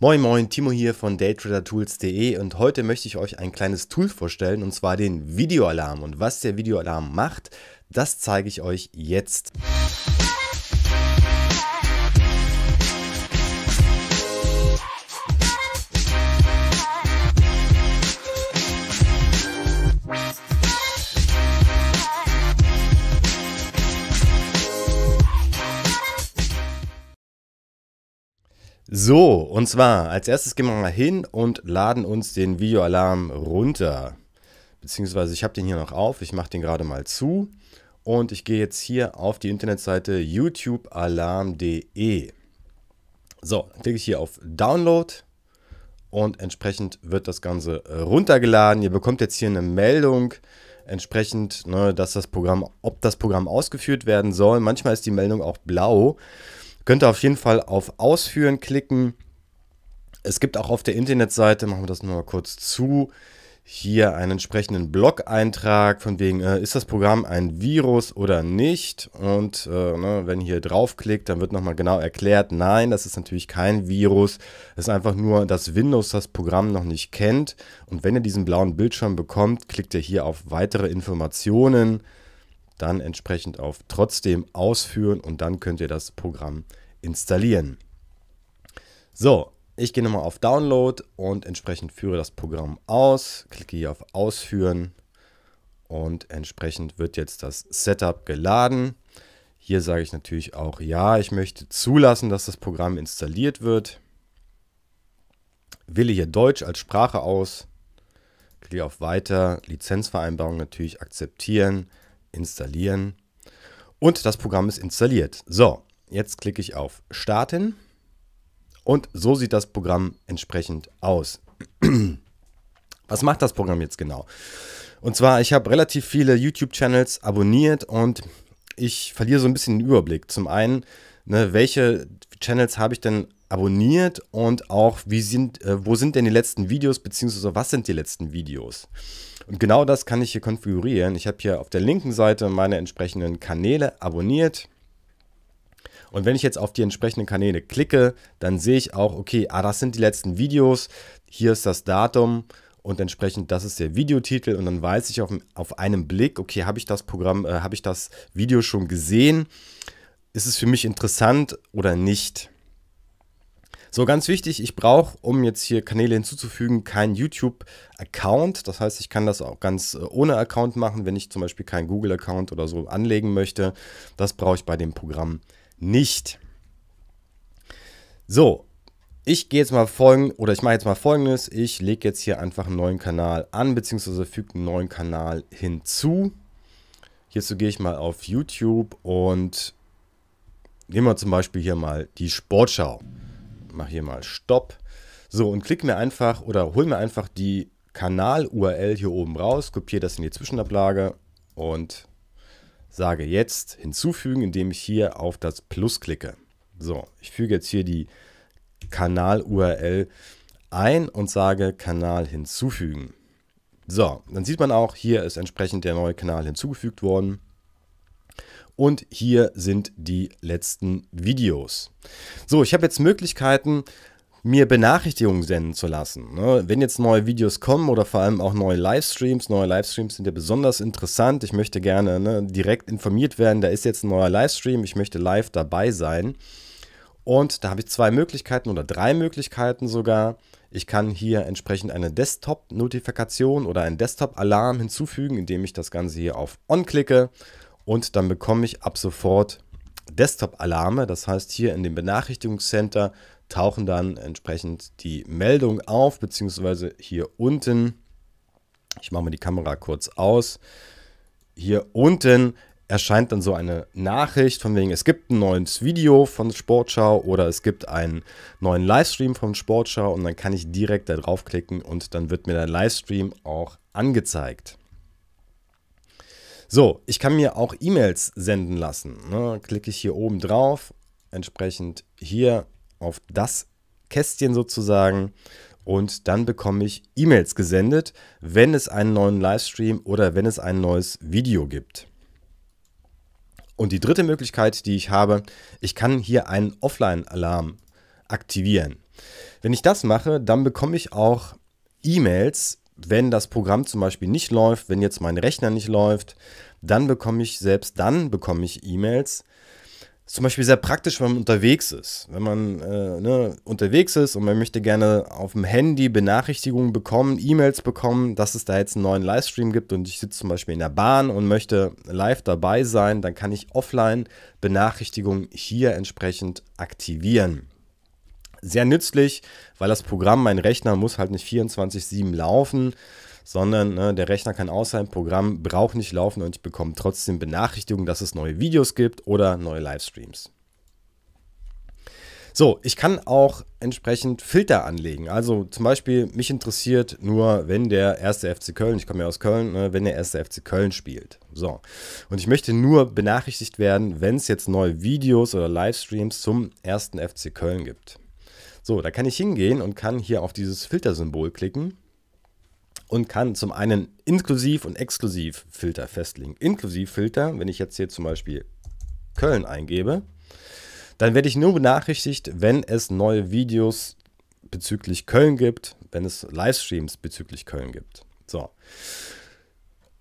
Moin moin, Timo hier von daytradertools.de und heute möchte ich euch ein kleines Tool vorstellen und zwar den Videoalarm und was der Videoalarm macht, das zeige ich euch jetzt. So, und zwar, als erstes gehen wir mal hin und laden uns den Videoalarm runter. Beziehungsweise ich habe den hier noch auf, ich mache den gerade mal zu. Und ich gehe jetzt hier auf die Internetseite youtubealarm.de. So, dann klicke ich hier auf Download und entsprechend wird das Ganze runtergeladen. Ihr bekommt jetzt hier eine Meldung, entsprechend, ne, dass das Programm, ob das Programm ausgeführt werden soll. Manchmal ist die Meldung auch blau. Könnt ihr auf jeden Fall auf Ausführen klicken. Es gibt auch auf der Internetseite, machen wir das nur mal kurz zu, hier einen entsprechenden Blog-Eintrag von wegen, äh, ist das Programm ein Virus oder nicht? Und äh, ne, wenn hier draufklickt, dann wird nochmal genau erklärt, nein, das ist natürlich kein Virus. Es ist einfach nur, dass Windows das Programm noch nicht kennt. Und wenn ihr diesen blauen Bildschirm bekommt, klickt ihr hier auf weitere Informationen dann entsprechend auf Trotzdem ausführen und dann könnt ihr das Programm installieren. So, ich gehe nochmal auf Download und entsprechend führe das Programm aus, klicke hier auf Ausführen und entsprechend wird jetzt das Setup geladen. Hier sage ich natürlich auch, ja, ich möchte zulassen, dass das Programm installiert wird. Wähle hier Deutsch als Sprache aus, klicke auf Weiter, Lizenzvereinbarung natürlich akzeptieren, installieren. Und das Programm ist installiert. So, jetzt klicke ich auf Starten. Und so sieht das Programm entsprechend aus. Was macht das Programm jetzt genau? Und zwar, ich habe relativ viele YouTube-Channels abonniert und ich verliere so ein bisschen den Überblick. Zum einen, ne, welche Channels habe ich denn abonniert und auch, wie sind, äh, wo sind denn die letzten Videos, beziehungsweise was sind die letzten Videos. Und genau das kann ich hier konfigurieren. Ich habe hier auf der linken Seite meine entsprechenden Kanäle abonniert. Und wenn ich jetzt auf die entsprechenden Kanäle klicke, dann sehe ich auch, okay, ah, das sind die letzten Videos, hier ist das Datum und entsprechend das ist der Videotitel und dann weiß ich auf, auf einen Blick, okay, habe ich das Programm, äh, habe ich das Video schon gesehen? Ist es für mich interessant oder nicht? So, ganz wichtig, ich brauche, um jetzt hier Kanäle hinzuzufügen, keinen YouTube-Account. Das heißt, ich kann das auch ganz äh, ohne Account machen, wenn ich zum Beispiel keinen Google-Account oder so anlegen möchte. Das brauche ich bei dem Programm nicht. So, ich gehe jetzt mal folgen oder ich mache jetzt mal folgendes. Ich lege jetzt hier einfach einen neuen Kanal an, beziehungsweise füge einen neuen Kanal hinzu. Hierzu gehe ich mal auf YouTube und nehmen wir zum Beispiel hier mal die Sportschau mache hier mal Stopp. So, und klick mir einfach oder hol mir einfach die Kanal-URL hier oben raus, kopiere das in die Zwischenablage und sage jetzt hinzufügen, indem ich hier auf das Plus klicke. So, ich füge jetzt hier die Kanal-URL ein und sage Kanal hinzufügen. So, dann sieht man auch, hier ist entsprechend der neue Kanal hinzugefügt worden. Und hier sind die letzten Videos. So, ich habe jetzt Möglichkeiten, mir Benachrichtigungen senden zu lassen. Ne? Wenn jetzt neue Videos kommen oder vor allem auch neue Livestreams, neue Livestreams sind ja besonders interessant. Ich möchte gerne ne, direkt informiert werden, da ist jetzt ein neuer Livestream, ich möchte live dabei sein. Und da habe ich zwei Möglichkeiten oder drei Möglichkeiten sogar. Ich kann hier entsprechend eine Desktop-Notifikation oder einen Desktop-Alarm hinzufügen, indem ich das Ganze hier auf On klicke und dann bekomme ich ab sofort Desktop-Alarme. Das heißt, hier in dem Benachrichtigungscenter tauchen dann entsprechend die Meldungen auf, beziehungsweise hier unten. Ich mache mal die Kamera kurz aus. Hier unten erscheint dann so eine Nachricht von wegen, es gibt ein neues Video von Sportschau oder es gibt einen neuen Livestream von Sportschau und dann kann ich direkt da draufklicken und dann wird mir der Livestream auch angezeigt. So, ich kann mir auch E-Mails senden lassen. Ne? Klicke ich hier oben drauf, entsprechend hier auf das Kästchen sozusagen und dann bekomme ich E-Mails gesendet, wenn es einen neuen Livestream oder wenn es ein neues Video gibt. Und die dritte Möglichkeit, die ich habe, ich kann hier einen Offline-Alarm aktivieren. Wenn ich das mache, dann bekomme ich auch E-Mails wenn das Programm zum Beispiel nicht läuft, wenn jetzt mein Rechner nicht läuft, dann bekomme ich selbst dann bekomme ich E-Mails. Zum Beispiel sehr praktisch, wenn man unterwegs ist. Wenn man äh, ne, unterwegs ist und man möchte gerne auf dem Handy Benachrichtigungen bekommen, E-Mails bekommen, dass es da jetzt einen neuen Livestream gibt und ich sitze zum Beispiel in der Bahn und möchte live dabei sein, dann kann ich offline Benachrichtigungen hier entsprechend aktivieren. Sehr nützlich, weil das Programm, mein Rechner muss halt nicht 24-7 laufen, sondern ne, der Rechner kann aus seinem Programm, braucht nicht laufen und ich bekomme trotzdem Benachrichtigungen, dass es neue Videos gibt oder neue Livestreams. So, ich kann auch entsprechend Filter anlegen. Also zum Beispiel, mich interessiert nur, wenn der erste FC Köln, ich komme ja aus Köln, ne, wenn der erste FC Köln spielt. So. Und ich möchte nur benachrichtigt werden, wenn es jetzt neue Videos oder Livestreams zum ersten FC Köln gibt. So, da kann ich hingehen und kann hier auf dieses Filtersymbol klicken und kann zum einen inklusiv und exklusiv Filter festlegen. Inklusiv Filter, wenn ich jetzt hier zum Beispiel Köln eingebe, dann werde ich nur benachrichtigt, wenn es neue Videos bezüglich Köln gibt, wenn es Livestreams bezüglich Köln gibt. So.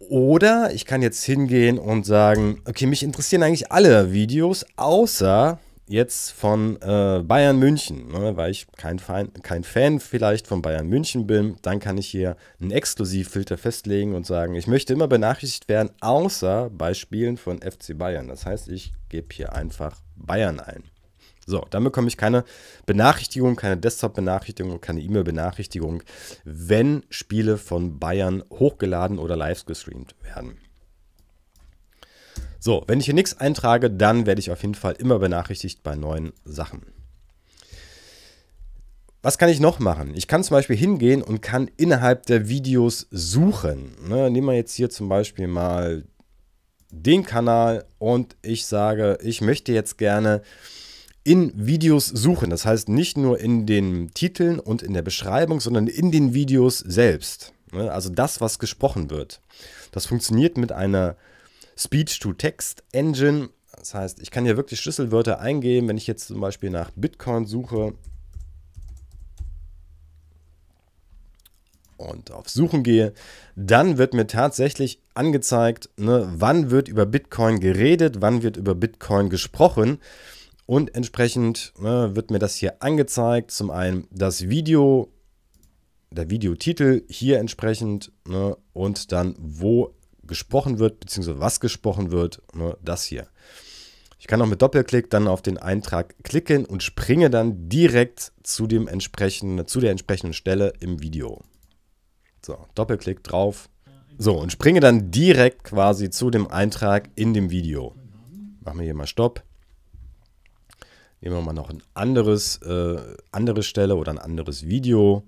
Oder ich kann jetzt hingehen und sagen, okay, mich interessieren eigentlich alle Videos, außer jetzt von äh, Bayern München, ne, weil ich kein, Fein, kein Fan vielleicht von Bayern München bin, dann kann ich hier einen Exklusivfilter festlegen und sagen, ich möchte immer benachrichtigt werden, außer bei Spielen von FC Bayern. Das heißt, ich gebe hier einfach Bayern ein. So, dann bekomme ich keine Benachrichtigung, keine Desktop-Benachrichtigung und keine E-Mail-Benachrichtigung, wenn Spiele von Bayern hochgeladen oder live gestreamt werden. So, wenn ich hier nichts eintrage, dann werde ich auf jeden Fall immer benachrichtigt bei neuen Sachen. Was kann ich noch machen? Ich kann zum Beispiel hingehen und kann innerhalb der Videos suchen. Ne, nehmen wir jetzt hier zum Beispiel mal den Kanal und ich sage, ich möchte jetzt gerne in Videos suchen. Das heißt nicht nur in den Titeln und in der Beschreibung, sondern in den Videos selbst. Ne, also das, was gesprochen wird. Das funktioniert mit einer Speech-to-Text-Engine. Das heißt, ich kann hier wirklich Schlüsselwörter eingeben. Wenn ich jetzt zum Beispiel nach Bitcoin suche und auf Suchen gehe, dann wird mir tatsächlich angezeigt, ne, wann wird über Bitcoin geredet, wann wird über Bitcoin gesprochen. Und entsprechend ne, wird mir das hier angezeigt. Zum einen das Video, der Videotitel hier entsprechend ne, und dann wo gesprochen wird, beziehungsweise was gesprochen wird, nur das hier. Ich kann auch mit Doppelklick dann auf den Eintrag klicken und springe dann direkt zu, dem entsprechenden, zu der entsprechenden Stelle im Video. So, Doppelklick drauf. So, und springe dann direkt quasi zu dem Eintrag in dem Video. Machen wir hier mal Stopp. Nehmen wir mal noch ein anderes, äh, andere Stelle oder ein anderes Video.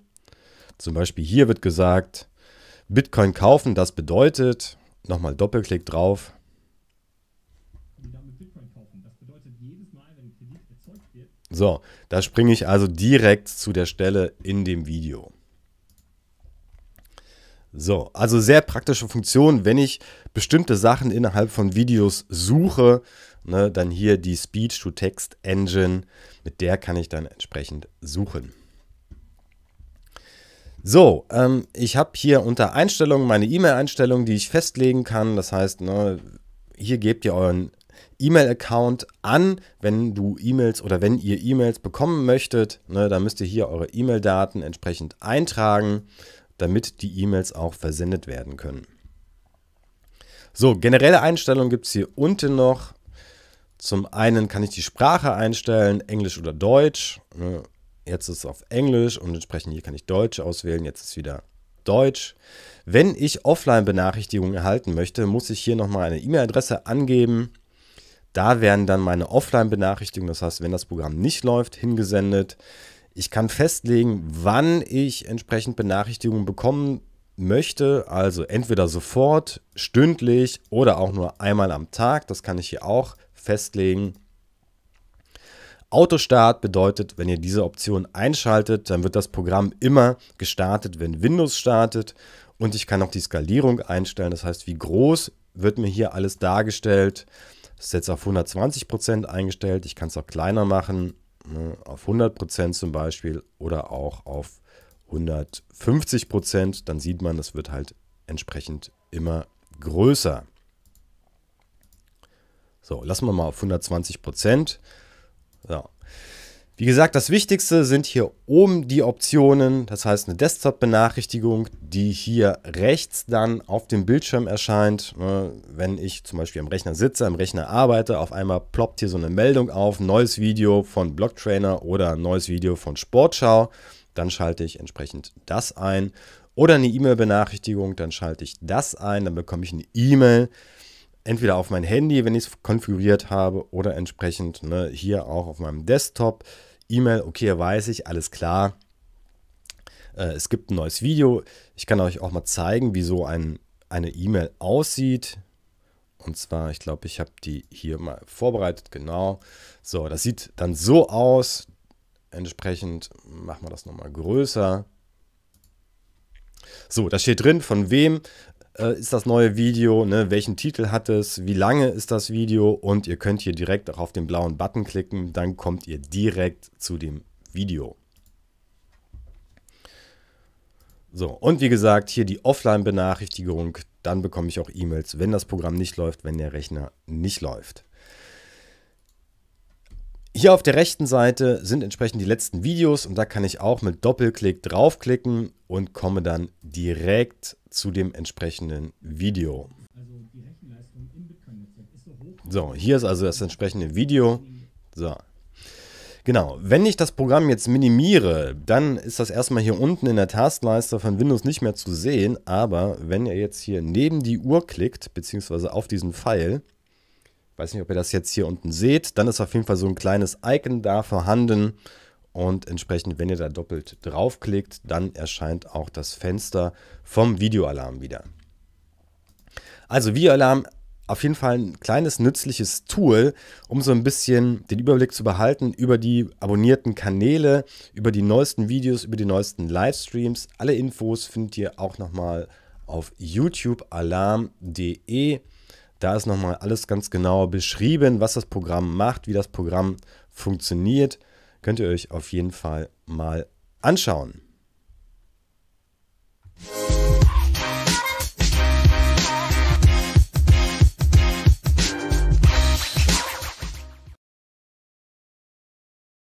Zum Beispiel hier wird gesagt, Bitcoin kaufen, das bedeutet, Nochmal Doppelklick drauf. So, da springe ich also direkt zu der Stelle in dem Video. So, also sehr praktische Funktion, wenn ich bestimmte Sachen innerhalb von Videos suche, ne, dann hier die Speech-to-Text-Engine, mit der kann ich dann entsprechend suchen. So, ähm, ich habe hier unter Einstellungen meine E-Mail-Einstellungen, die ich festlegen kann. Das heißt, ne, hier gebt ihr euren E-Mail-Account an, wenn du E-Mails oder wenn ihr E-Mails bekommen möchtet. Ne, dann müsst ihr hier eure E-Mail-Daten entsprechend eintragen, damit die E-Mails auch versendet werden können. So, generelle Einstellungen gibt es hier unten noch. Zum einen kann ich die Sprache einstellen, Englisch oder Deutsch. Ne, jetzt ist es auf Englisch und entsprechend hier kann ich Deutsch auswählen, jetzt ist wieder Deutsch. Wenn ich Offline-Benachrichtigungen erhalten möchte, muss ich hier nochmal eine E-Mail-Adresse angeben. Da werden dann meine Offline-Benachrichtigungen, das heißt, wenn das Programm nicht läuft, hingesendet. Ich kann festlegen, wann ich entsprechend Benachrichtigungen bekommen möchte, also entweder sofort, stündlich oder auch nur einmal am Tag. Das kann ich hier auch festlegen. Autostart bedeutet, wenn ihr diese Option einschaltet, dann wird das Programm immer gestartet, wenn Windows startet. Und ich kann auch die Skalierung einstellen. Das heißt, wie groß wird mir hier alles dargestellt. Das ist jetzt auf 120% eingestellt. Ich kann es auch kleiner machen, ne, auf 100% zum Beispiel oder auch auf 150%. Dann sieht man, das wird halt entsprechend immer größer. So, lassen wir mal auf 120 Prozent. Wie gesagt, das Wichtigste sind hier oben die Optionen, das heißt eine Desktop-Benachrichtigung, die hier rechts dann auf dem Bildschirm erscheint. Ne, wenn ich zum Beispiel am Rechner sitze, am Rechner arbeite, auf einmal ploppt hier so eine Meldung auf, neues Video von Blocktrainer oder neues Video von Sportschau. Dann schalte ich entsprechend das ein. Oder eine E-Mail-Benachrichtigung, dann schalte ich das ein, dann bekomme ich eine E-Mail entweder auf mein Handy, wenn ich es konfiguriert habe, oder entsprechend ne, hier auch auf meinem Desktop. E-Mail, okay, weiß ich, alles klar. Äh, es gibt ein neues Video. Ich kann euch auch mal zeigen, wie so ein, eine E-Mail aussieht. Und zwar, ich glaube, ich habe die hier mal vorbereitet, genau. So, das sieht dann so aus. Entsprechend machen wir das nochmal größer. So, da steht drin, von wem äh, ist das neue Video, ne? welchen Titel hat es, wie lange ist das Video und ihr könnt hier direkt auch auf den blauen Button klicken, dann kommt ihr direkt zu dem Video. So, und wie gesagt, hier die Offline-Benachrichtigung, dann bekomme ich auch E-Mails, wenn das Programm nicht läuft, wenn der Rechner nicht läuft. Hier auf der rechten Seite sind entsprechend die letzten Videos und da kann ich auch mit Doppelklick draufklicken und komme dann direkt zu dem entsprechenden Video. So, hier ist also das entsprechende Video. So. Genau, wenn ich das Programm jetzt minimiere, dann ist das erstmal hier unten in der Taskleiste von Windows nicht mehr zu sehen, aber wenn ihr jetzt hier neben die Uhr klickt, beziehungsweise auf diesen Pfeil, weiß nicht, ob ihr das jetzt hier unten seht, dann ist auf jeden Fall so ein kleines Icon da vorhanden. Und entsprechend, wenn ihr da doppelt draufklickt, dann erscheint auch das Fenster vom Videoalarm wieder. Also Videoalarm auf jeden Fall ein kleines nützliches Tool, um so ein bisschen den Überblick zu behalten über die abonnierten Kanäle, über die neuesten Videos, über die neuesten Livestreams. Alle Infos findet ihr auch nochmal auf youtubealarm.de. Da ist nochmal alles ganz genau beschrieben, was das Programm macht, wie das Programm funktioniert. Könnt ihr euch auf jeden Fall mal anschauen.